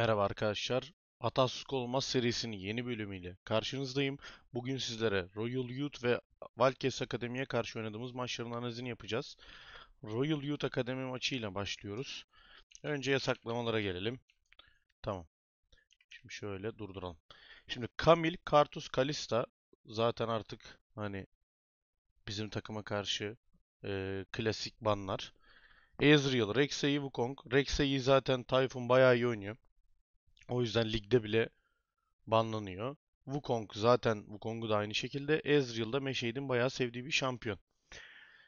Merhaba arkadaşlar. Atasuk Olmaz serisinin yeni bölümüyle karşınızdayım. Bugün sizlere Royal Youth ve Valkes Akademi'ye karşı oynadığımız maçların analizini yapacağız. Royal Youth Akademi maçıyla başlıyoruz. Önce yasaklamalara gelelim. Tamam. Şimdi şöyle durduralım. Şimdi Kamil, Kartus, Kalista zaten artık hani bizim takıma karşı e, klasik banlar. Ezreal, Rek'Sai Wukong. Rek'Sai zaten Typhoon bayağı iyi oynuyor. O yüzden ligde bile banlanıyor. Wukong zaten Wukong'u da aynı şekilde. Ezreal'da Meşeid'in bayağı sevdiği bir şampiyon.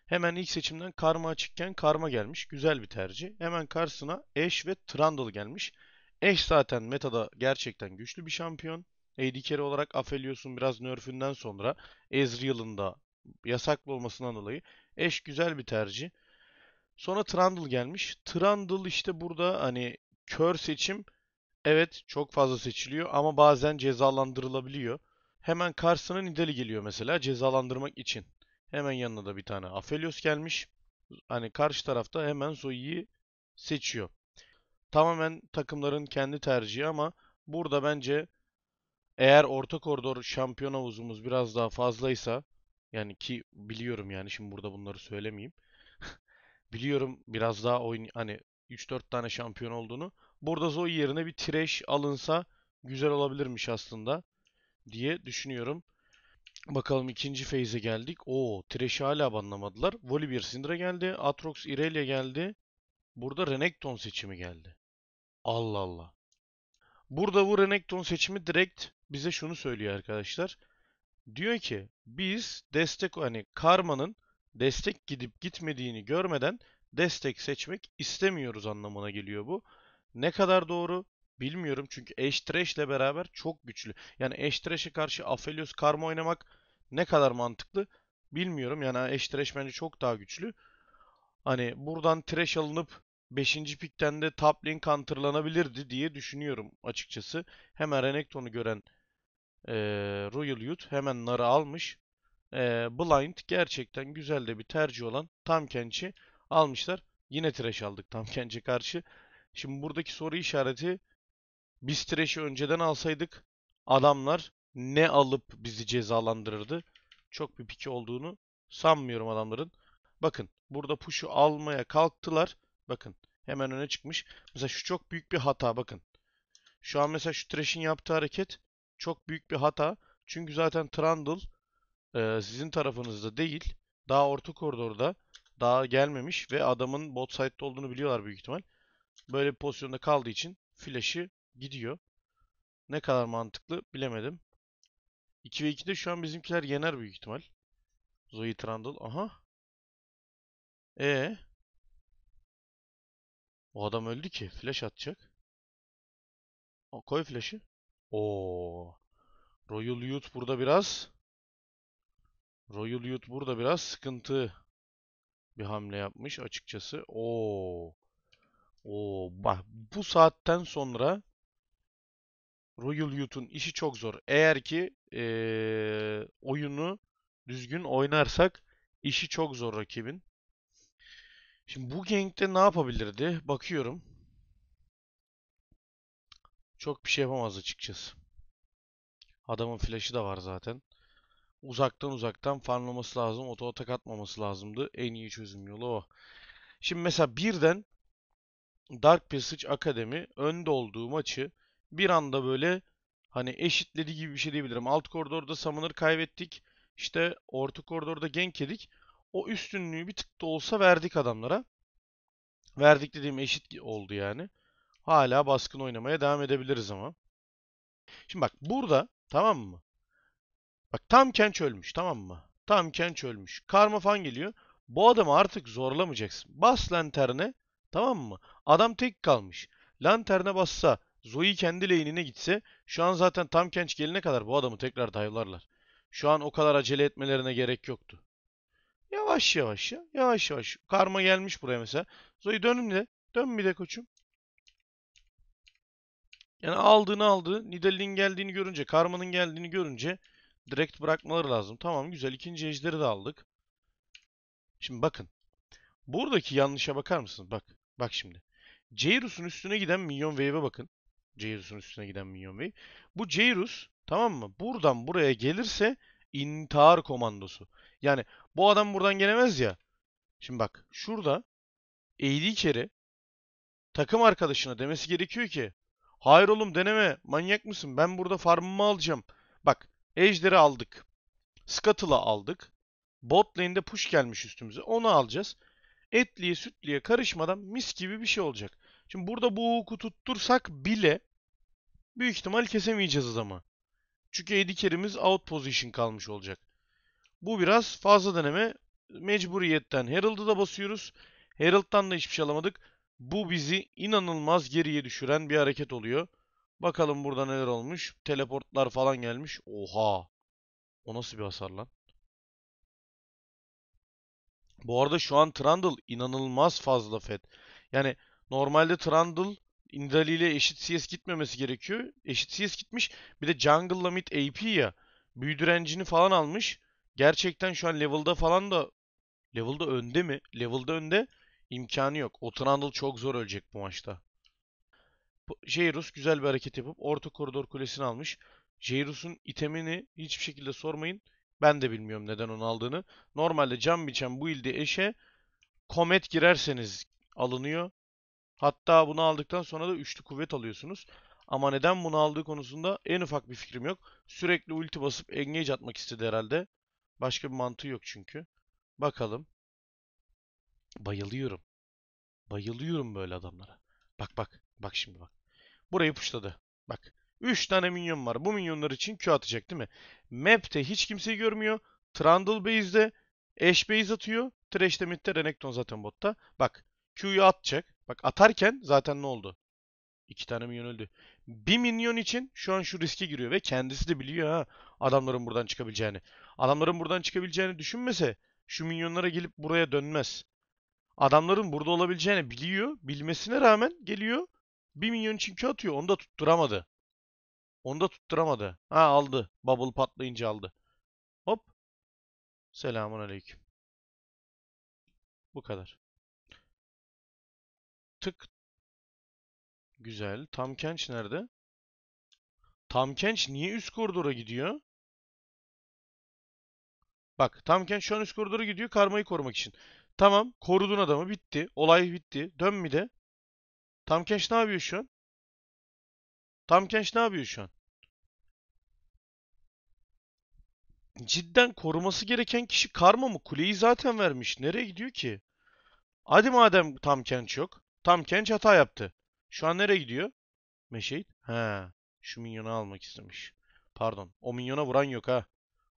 Hemen ilk seçimden Karma açıkken Karma gelmiş. Güzel bir tercih. Hemen karşısına Ashe ve Trundle gelmiş. Ashe zaten metada gerçekten güçlü bir şampiyon. AD carry olarak Aphelios'un biraz nerf'ünden sonra Ezreal'ın da yasaklı olmasından dolayı Ashe güzel bir tercih. Sonra Trundle gelmiş. Trundle işte burada hani kör seçim Evet çok fazla seçiliyor ama bazen cezalandırılabiliyor. Hemen karşısına Nidali geliyor mesela cezalandırmak için. Hemen yanına da bir tane Afelios gelmiş. Hani karşı tarafta hemen Zoe'yi seçiyor. Tamamen takımların kendi tercihi ama burada bence eğer orta koridor şampiyon havuzumuz biraz daha fazlaysa yani ki biliyorum yani şimdi burada bunları söylemeyeyim. biliyorum biraz daha oyun hani 3-4 tane şampiyon olduğunu Burada Zoe yerine bir Thresh alınsa güzel olabilirmiş aslında diye düşünüyorum. Bakalım ikinci feyze geldik. Oo, Thresh'i hala banlamadılar. Volibear Syndra geldi. Atrox Irelia geldi. Burada Renekton seçimi geldi. Allah Allah. Burada bu Renekton seçimi direkt bize şunu söylüyor arkadaşlar. Diyor ki biz destek hani karmanın destek gidip gitmediğini görmeden destek seçmek istemiyoruz anlamına geliyor bu. Ne kadar doğru bilmiyorum çünkü Eştreş ile beraber çok güçlü. Yani Eştreş'e karşı Aphelios Karma oynamak ne kadar mantıklı bilmiyorum. Yani Eştreş bence çok daha güçlü. Hani buradan Trash alınıp 5. pikten de top lane counterlanabilirdi diye düşünüyorum açıkçası. Hemen Renekton'u gören e, Royal Youth hemen Nar'ı almış. E, Blind gerçekten güzel de bir tercih olan Tamkenç'i almışlar. Yine Trash aldık Tamkenç'e karşı. Şimdi buradaki soru işareti biz Trash'i önceden alsaydık adamlar ne alıp bizi cezalandırırdı? Çok bir piki olduğunu sanmıyorum adamların. Bakın burada push'u almaya kalktılar. Bakın hemen öne çıkmış. Mesela şu çok büyük bir hata bakın. Şu an mesela şu Trash'in yaptığı hareket çok büyük bir hata. Çünkü zaten Trundle e, sizin tarafınızda değil. Daha orta koridorda daha gelmemiş ve adamın bot side'da olduğunu biliyorlar büyük ihtimal böyle bir pozisyonda kaldığı için flash'ı gidiyor. Ne kadar mantıklı bilemedim. 2 ve 2'de şu an bizimkiler yener büyük ihtimal. Zoe Trundle. Aha. E ee? O adam öldü ki. Flash atacak. O, koy flash'ı. Oo. Royal Youth burada biraz. Royal Youth burada biraz sıkıntı bir hamle yapmış açıkçası. Oo. Oo bak bu saatten sonra Royal Youth'un işi çok zor. Eğer ki ee, oyunu düzgün oynarsak işi çok zor rakibin. Şimdi bu gank'te ne yapabilirdi? Bakıyorum. Çok bir şey yapamaz açıkçası. Adamın flash'ı da var zaten. Uzaktan uzaktan farmlaması lazım. Oto atak atmaması lazımdı. En iyi çözüm yolu o. Şimdi mesela birden Dark Passage Academy önde olduğu maçı bir anda böyle hani eşitledi gibi bir şey diyebilirim. Alt koridorda Summoner kaybettik. İşte orta koridorda Genk yedik. O üstünlüğü bir tık da olsa verdik adamlara. Verdik dediğim eşit oldu yani. Hala baskın oynamaya devam edebiliriz ama. Şimdi bak burada tamam mı? Bak tam Kenç ölmüş tamam mı? Tam Kenç ölmüş. Karma fan geliyor. Bu adamı artık zorlamayacaksın. Bas lanterne Tamam mı? Adam tek kalmış. Lanterne bassa, Zoe kendi leynine gitse şu an zaten tam kenç gelene kadar bu adamı tekrar dayılarlar. Şu an o kadar acele etmelerine gerek yoktu. Yavaş yavaş ya. Yavaş yavaş. Karma gelmiş buraya mesela. Zoe dönün de. Dön bir de koçum. Yani aldığını aldı. Nidalee'nin geldiğini görünce, Karma'nın geldiğini görünce direkt bırakmaları lazım. Tamam güzel. İkinci ejderi de aldık. Şimdi bakın. Buradaki yanlışa bakar mısınız? Bak. Bak şimdi. Jairus'un üstüne giden Minyon Wave'e bakın. Jairus'un üstüne giden Minyon Wave. Bu Jairus tamam mı? Buradan buraya gelirse intihar komandosu. Yani bu adam buradan gelemez ya. Şimdi bak şurada eğdiği kere takım arkadaşına demesi gerekiyor ki hayır oğlum deneme manyak mısın ben burada farmımı alacağım. Bak Ejder'i aldık. Scuttle'ı aldık. Bot lane'de push gelmiş üstümüze. Onu alacağız etliye sütliye karışmadan mis gibi bir şey olacak. Şimdi burada bu hukuku tuttursak bile büyük ihtimal kesemeyeceğiz ama. Çünkü edikerimiz out position kalmış olacak. Bu biraz fazla deneme. Mecburiyetten Herald'ı da basıyoruz. Herald'dan da hiçbir şey alamadık. Bu bizi inanılmaz geriye düşüren bir hareket oluyor. Bakalım burada neler olmuş. Teleportlar falan gelmiş. Oha. O nasıl bir hasar lan? Bu arada şu an Trundle inanılmaz fazla fed. Yani normalde Trundle Indali ile eşit CS gitmemesi gerekiyor. Eşit CS gitmiş. Bir de Jungle mid AP ya. Büyüdürencini falan almış. Gerçekten şu an level'da falan da level'da önde mi? Level'da önde imkanı yok. O Trundle çok zor ölecek bu maçta. Jairus güzel bir hareket yapıp orta koridor kulesini almış. Jairus'un itemini hiçbir şekilde sormayın. Ben de bilmiyorum neden onu aldığını. Normalde Can biçen bu ilde eşe komet girerseniz alınıyor. Hatta bunu aldıktan sonra da üçlü kuvvet alıyorsunuz. Ama neden bunu aldığı konusunda en ufak bir fikrim yok. Sürekli ulti basıp engage atmak istedi herhalde. Başka bir mantığı yok çünkü. Bakalım. Bayılıyorum. Bayılıyorum böyle adamlara. Bak bak. Bak şimdi bak. Burayı puşladı. Bak. 3 tane minyon var. Bu minyonlar için Q atacak değil mi? Map'te hiç kimseyi görmüyor. Trundle Base'de Ash Base atıyor. Thresh'te mid'de Renekton zaten botta. Bak Q'yu atacak. Bak atarken zaten ne oldu? İki tane minyon öldü. Bir minyon için şu an şu riske giriyor ve kendisi de biliyor ha adamların buradan çıkabileceğini. Adamların buradan çıkabileceğini düşünmese şu minyonlara gelip buraya dönmez. Adamların burada olabileceğini biliyor. Bilmesine rağmen geliyor. Bir minyon Q atıyor. Onu da tutturamadı. Onu da tutturamadı. Ha aldı. Bubble patlayınca aldı. Hop. Selamun aleyküm. Bu kadar. Tık. Güzel. Tam Kenç nerede? Tam Kenç niye üst koridora gidiyor? Bak Tam Kenç şu an üst koridora gidiyor karmayı korumak için. Tamam korudun adamı bitti. Olay bitti. Dön mi de? Tam Kenç ne yapıyor şu an? Tam genç ne yapıyor şu an? Cidden koruması gereken kişi Karma mı? Kuleyi zaten vermiş. Nereye gidiyor ki? Hadi madem Tam Kenç yok. Tam Kenç hata yaptı. Şu an nereye gidiyor? Meşeit. He. Şu minyonu almak istemiş. Pardon. O minyona vuran yok ha.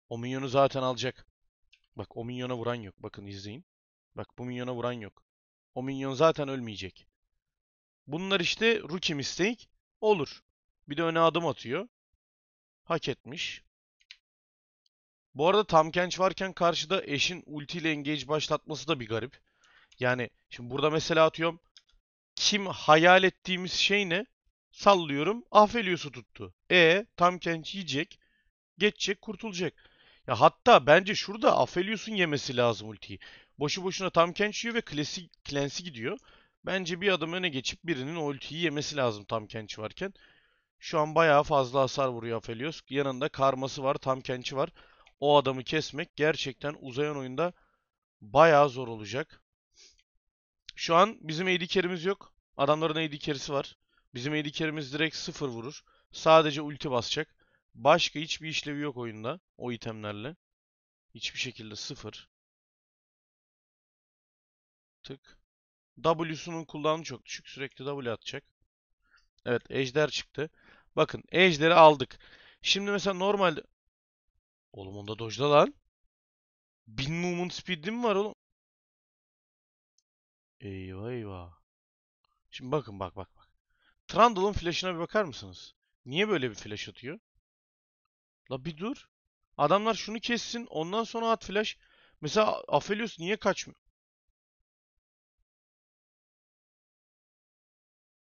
O minyonu zaten alacak. Bak o minyona vuran yok. Bakın izleyin. Bak bu minyona vuran yok. O minyon zaten ölmeyecek. Bunlar işte rookie mistake olur. Bir de öne adım atıyor. Hak etmiş. Bu arada tam varken karşıda eşin ultiyle engage başlatması da bir garip. Yani şimdi burada mesela atıyorum kim hayal ettiğimiz şey ne? Sallıyorum. Afelios'u tuttu. E tam yiyecek. Geçecek kurtulacak. Ya hatta bence şurada Afelios'un yemesi lazım ultiyi. Boşu boşuna tam yiyor ve klasi, klensi gidiyor. Bence bir adım öne geçip birinin ultiyi yemesi lazım tam kenç varken. Şu an bayağı fazla hasar vuruyor Aphelios. Yanında karması var, tam kençi var. O adamı kesmek gerçekten uzayan oyunda bayağı zor olacak. Şu an bizim AD yok. Adamların AD var. Bizim AD carry'miz direkt sıfır vurur. Sadece ulti basacak. Başka hiçbir işlevi yok oyunda o itemlerle. Hiçbir şekilde sıfır. Tık. W'sunun kullanımı çok düşük. Sürekli W atacak. Evet ejder çıktı. Bakın edge'leri aldık. Şimdi mesela normal Oğlum onda dojda lan. 1000 movement speed'im var oğlum. Eyvah eyvah. Şimdi bakın bak bak bak. Trundle'ın flash'ına bir bakar mısınız? Niye böyle bir flash atıyor? La bir dur. Adamlar şunu kessin ondan sonra at flash. Mesela Aphelios niye kaçmıyor?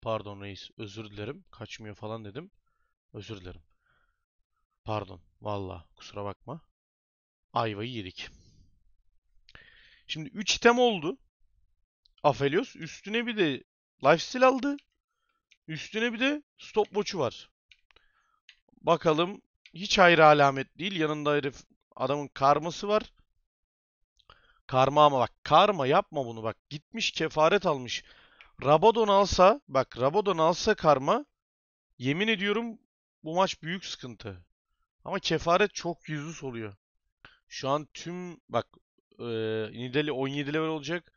Pardon reis özür dilerim. Kaçmıyor falan dedim. Özür dilerim. Pardon. Valla kusura bakma. Ayvayı yedik. Şimdi 3 item oldu. Afelios. Üstüne bir de lifesteal aldı. Üstüne bir de stopwatch'u var. Bakalım. Hiç ayrı alamet değil. Yanında herif adamın karması var. Karma ama bak karma yapma bunu bak. Gitmiş kefaret almış. Rabadon alsa bak Rabadon alsa karma yemin ediyorum bu maç büyük sıkıntı. Ama kefaret çok yüzlü oluyor. Şu an tüm bak e, Nidali 17 level olacak.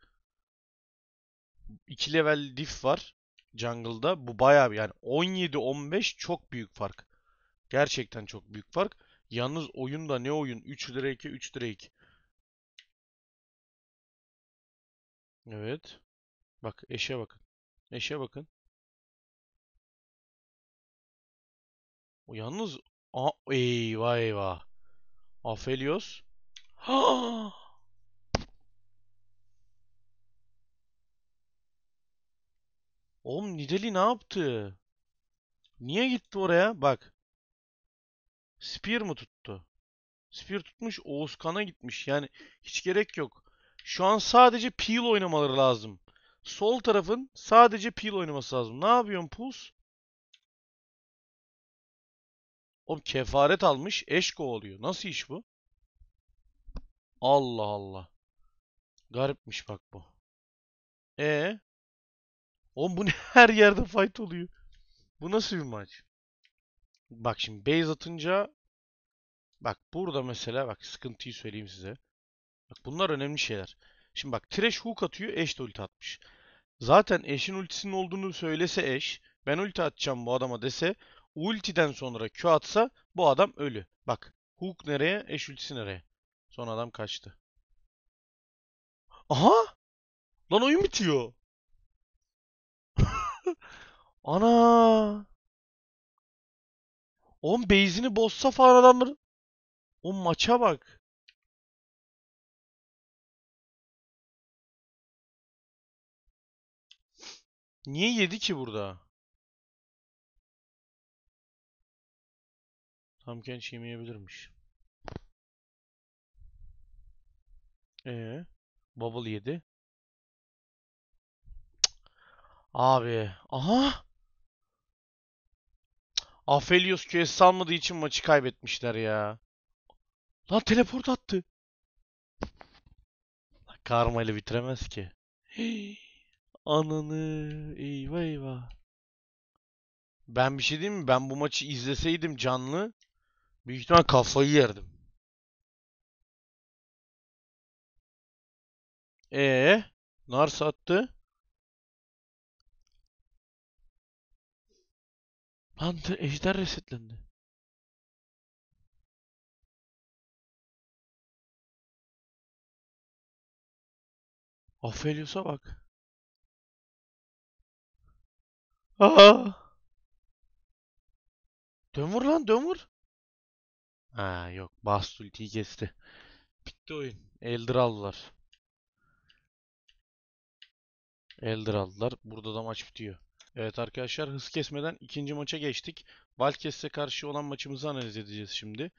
2 level diff var jungle'da. Bu bayağı yani 17-15 çok büyük fark. Gerçekten çok büyük fark. Yalnız oyunda ne oyun? 3 lira 3 lira Evet. Bak eşe bakın. Eşe bakın. O yalnız Aa, eyvah eyvah. Afelios. Ha! Oğlum Nidali ne yaptı? Niye gitti oraya? Bak. Spear mı tuttu? Spear tutmuş Oğuzkan'a gitmiş. Yani hiç gerek yok. Şu an sadece peel oynamaları lazım sol tarafın sadece pil oynaması lazım. Ne yapıyorsun Puls? O kefaret almış, eşko oluyor. Nasıl iş bu? Allah Allah. Garipmiş bak bu. E. Oğlum bu ne her yerde fight oluyor. Bu nasıl bir maç? Bak şimdi base atınca bak burada mesela bak sıkıntıyı söyleyeyim size. Bak bunlar önemli şeyler. Şimdi bak Thresh hook atıyor, eş de ulti atmış. Zaten eşin ultisinin olduğunu söylese eş, ben ulti atacağım bu adama dese, ultiden sonra Q atsa bu adam ölü. Bak, hook nereye, eş ultisi nereye. Son adam kaçtı. Aha! Lan oyun bitiyor. Ana! On base'ini bozsa falan adamlar. O maça bak. Niye yedi ki burada? Tam genç yemeyebilirmiş. Ee, Bubble yedi. Abi. Aha. Afelios QS salmadığı için maçı kaybetmişler ya. Lan teleport attı. Karma ile bitiremez ki. Hii. Ananı eyvah eyvah. Ben bir şey diyeyim mi? Ben bu maçı izleseydim canlı büyük ihtimal kafayı yerdim. E nar sattı. Lan ejder resetlendi. Aphelios'a bak. Aa. Dön lan dön vur. Ha yok. Bast ultiyi kesti. Bitti oyun. Eldir aldılar. Eldir aldılar. Burada da maç bitiyor. Evet arkadaşlar hız kesmeden ikinci maça geçtik. Valkes'e karşı olan maçımızı analiz edeceğiz şimdi.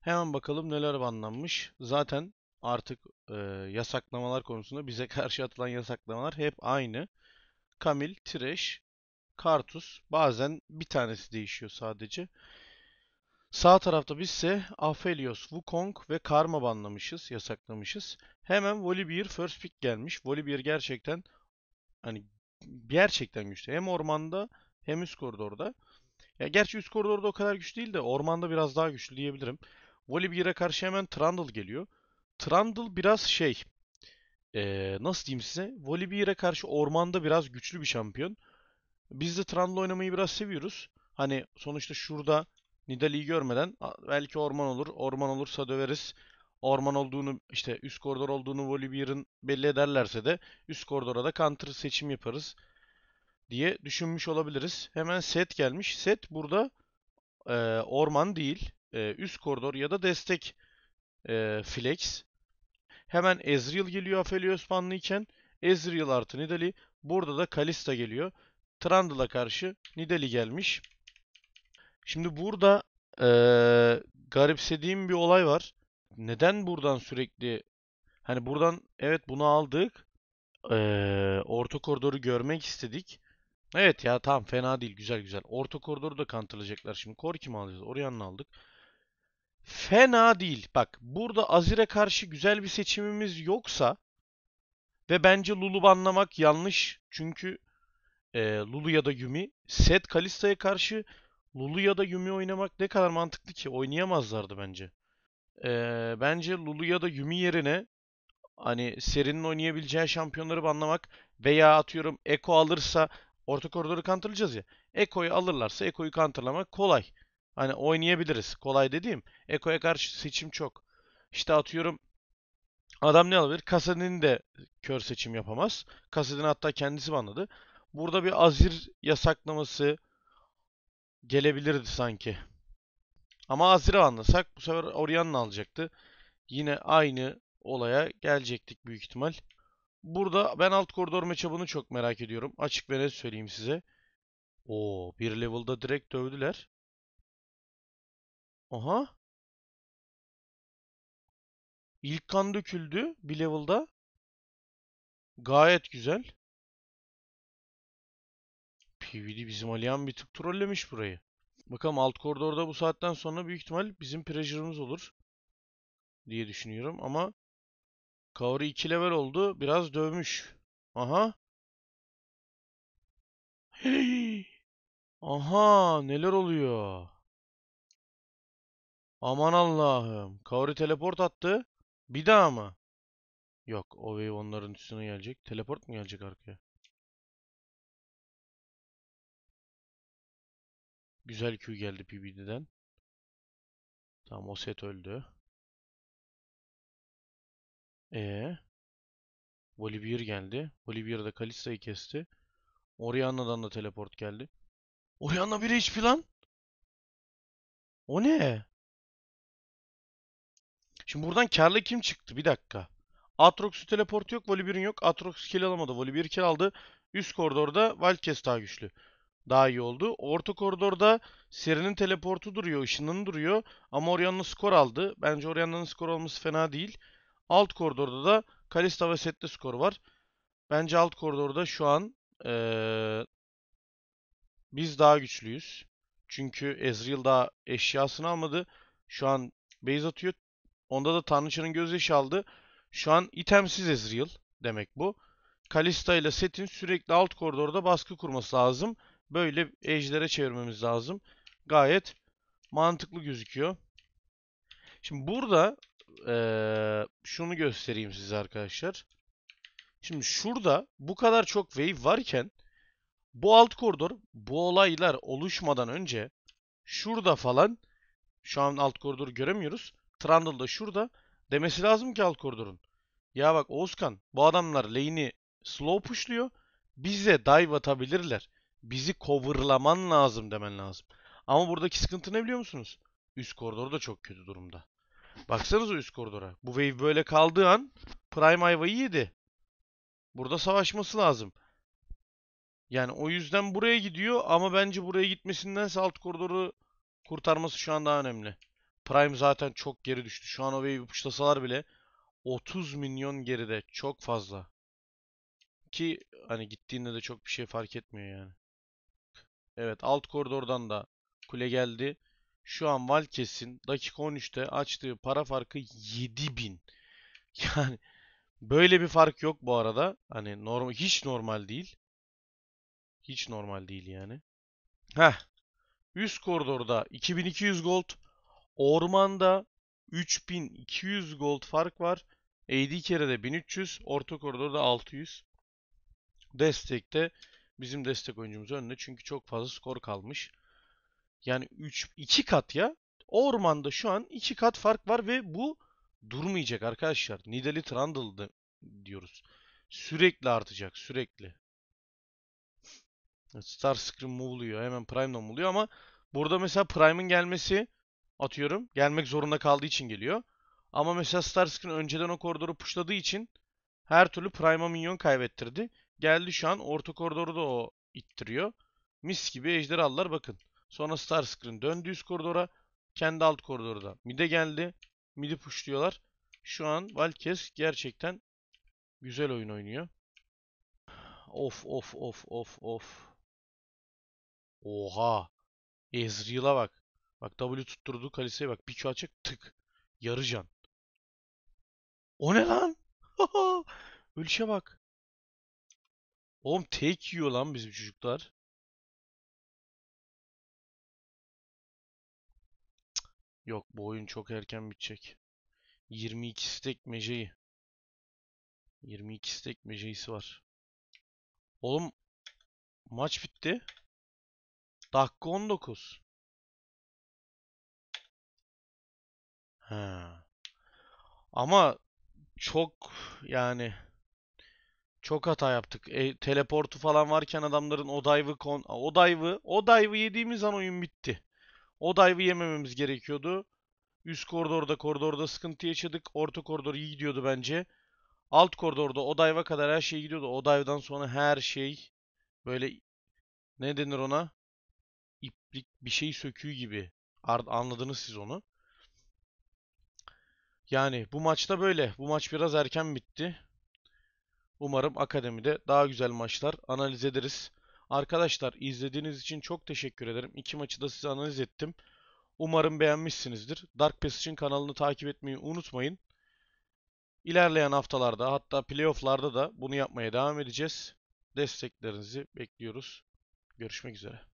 Hemen bakalım neler banlanmış. Zaten artık e, yasaklamalar konusunda bize karşı atılan yasaklamalar hep aynı. Kamil, Tireş, Kartus. Bazen bir tanesi değişiyor sadece. Sağ tarafta bizse Aphelios, Wukong ve Karma banlamışız, yasaklamışız. Hemen Volibear first pick gelmiş. Volibear gerçekten hani gerçekten güçlü. Hem ormanda hem üst koridorda. Ya gerçi üst koridorda o kadar güçlü değil de ormanda biraz daha güçlü diyebilirim. Volibear'a karşı hemen Trundle geliyor. Trundle biraz şey ee, nasıl diyeyim size? Volibear'a karşı ormanda biraz güçlü bir şampiyon. Biz de Trundle oynamayı biraz seviyoruz. Hani sonuçta şurada Nidalee'yi görmeden belki orman olur. Orman olursa döveriz. Orman olduğunu işte üst koridor olduğunu Volibear'ın belli ederlerse de üst koridora da counter seçim yaparız diye düşünmüş olabiliriz. Hemen set gelmiş. Set burada e, orman değil e, üst koridor ya da destek e, flex. Hemen Ezreal geliyor Aphelios banlıyken. Ezreal artı Nidalee. Burada da Kalista geliyor. Trundle'a karşı Nidali gelmiş. Şimdi burada ee, garipsediğim bir olay var. Neden buradan sürekli hani buradan evet bunu aldık. Ee, orta koridoru görmek istedik. Evet ya tamam fena değil güzel güzel. Orta koridoru da kantılacaklar. şimdi. Korki mi alacağız? Orion'u aldık. Fena değil. Bak burada Azir'e karşı güzel bir seçimimiz yoksa ve bence Lulu anlamak yanlış. Çünkü e, Lulu ya da Yumi. Set Kalista'ya karşı Lulu ya da Yumi oynamak ne kadar mantıklı ki? Oynayamazlardı bence. E, bence Lulu ya da Yumi yerine hani serinin oynayabileceği şampiyonları banlamak veya atıyorum Eko alırsa orta koridoru kantırlayacağız ya. Eko'yu alırlarsa Eko'yu kantırlamak kolay. Hani oynayabiliriz. Kolay dediğim Eko'ya karşı seçim çok. İşte atıyorum adam ne alabilir? Kasadin de kör seçim yapamaz. Kasadin hatta kendisi banladı. Burada bir azir yasaklaması gelebilirdi sanki. Ama azir anlasak bu sefer Orianna alacaktı. Yine aynı olaya gelecektik büyük ihtimal. Burada ben alt koridor meçhabını çok merak ediyorum. Açık ve net söyleyeyim size. O bir level'da direkt dövdüler. Aha. İlk kan döküldü bir level'da. Gayet güzel. PVD bizim Alihan bir tık trollemiş burayı. Bakalım alt koridorda bu saatten sonra büyük ihtimal bizim pressure'ımız olur. Diye düşünüyorum ama Kaori 2 level oldu. Biraz dövmüş. Aha. Hey. Aha neler oluyor. Aman Allah'ım. Kaori teleport attı. Bir daha mı? Yok. O wave onların üstüne gelecek. Teleport mu gelecek arkaya? Güzel Q geldi PBD'den. Tamam o set öldü. Ee, Volibear geldi. Volibear da Kalista'yı kesti. Orianna'dan da teleport geldi. Orianna 1'e hiç plan. O ne? Şimdi buradan karlı kim çıktı? Bir dakika. Aatrox'u teleport yok. Volibear'ın yok. Atrox kill alamadı. Volibear kill aldı. Üst koridorda Wildcats daha güçlü daha iyi oldu. Orta koridorda Serin'in teleportu duruyor, ışının duruyor. Ama Orianna'nın skor aldı. Bence Orianna'nın skor olması fena değil. Alt koridorda da Kalista ve Set'te skor var. Bence alt koridorda şu an ee, biz daha güçlüyüz. Çünkü Ezreal daha eşyasını almadı. Şu an base atıyor. Onda da Tanrıçanın gözyaşı aldı. Şu an itemsiz Ezreal demek bu. Kalista ile Set'in sürekli alt koridorda baskı kurması lazım böyle edge'lere çevirmemiz lazım. Gayet mantıklı gözüküyor. Şimdi burada ee, şunu göstereyim size arkadaşlar. Şimdi şurada bu kadar çok wave varken bu alt koridor bu olaylar oluşmadan önce şurada falan şu an alt koridoru göremiyoruz. Trundle'da şurada demesi lazım ki alt koridorun. Ya bak Oğuzkan bu adamlar lane'i slow pushluyor. Bize dive atabilirler bizi coverlaman lazım demen lazım. Ama buradaki sıkıntı ne biliyor musunuz? Üst koridor da çok kötü durumda. Baksanız o üst koridora. Bu wave böyle kaldığı an Prime ayvayı yedi. Burada savaşması lazım. Yani o yüzden buraya gidiyor ama bence buraya gitmesinden salt koridoru kurtarması şu an daha önemli. Prime zaten çok geri düştü. Şu an o wave'i puşlasalar bile 30 milyon geride. Çok fazla. Ki hani gittiğinde de çok bir şey fark etmiyor yani. Evet alt koridordan da kule geldi. Şu an Valkes'in dakika 13'te açtığı para farkı 7000. Yani böyle bir fark yok bu arada. Hani norm hiç normal değil. Hiç normal değil yani. Heh. Üst koridorda 2200 gold. Ormanda 3200 gold fark var. AD kere'de 1300. Orta koridorda 600. Destekte Bizim destek oyuncumuz önünde çünkü çok fazla skor kalmış. Yani 3 2 kat ya. Ormanda şu an 2 kat fark var ve bu durmayacak arkadaşlar. Nidali Trundle diyoruz. Sürekli artacak sürekli. Star Starscream oluyor Hemen Prime'dan oluyor ama burada mesela Prime'ın gelmesi atıyorum. Gelmek zorunda kaldığı için geliyor. Ama mesela Starscream önceden o koridoru puşladığı için her türlü Prime'a minyon kaybettirdi. Geldi şu an orta koridoru da o ittiriyor. Mis gibi ejderhalar bakın. Sonra Starscream döndü üst koridora. Kendi alt koridorda. Mide geldi. Midi puşluyorlar. Şu an Valkes gerçekten güzel oyun oynuyor. Of of of of of. Oha. Ezreal'a bak. Bak W tutturdu kaliseye bak. bir açık tık. Yarı can. O ne lan? Ölüşe bak. Oğlum tek yiyor lan bizim çocuklar. Yok bu oyun çok erken bitecek. 22 stek meceyi. 22 stek meceyisi var. Oğlum maç bitti. Dakika 19. Ha. Ama çok yani çok hata yaptık. E, teleportu falan varken adamların o dive'ı kon o dive'ı o dive'ı yediğimiz an oyun bitti. O dive'ı yemememiz gerekiyordu. Üst koridorda koridorda sıkıntı yaşadık. Orta koridor iyi gidiyordu bence. Alt koridorda o dive'a kadar her şey gidiyordu. O dive'dan sonra her şey böyle ne denir ona? İplik bir şey söküğü gibi. Ar anladınız siz onu. Yani bu maçta böyle. Bu maç biraz erken bitti. Umarım akademide daha güzel maçlar analiz ederiz. Arkadaşlar izlediğiniz için çok teşekkür ederim. İki maçı da size analiz ettim. Umarım beğenmişsinizdir. Dark Pass için kanalını takip etmeyi unutmayın. İlerleyen haftalarda hatta playofflarda da bunu yapmaya devam edeceğiz. Desteklerinizi bekliyoruz. Görüşmek üzere.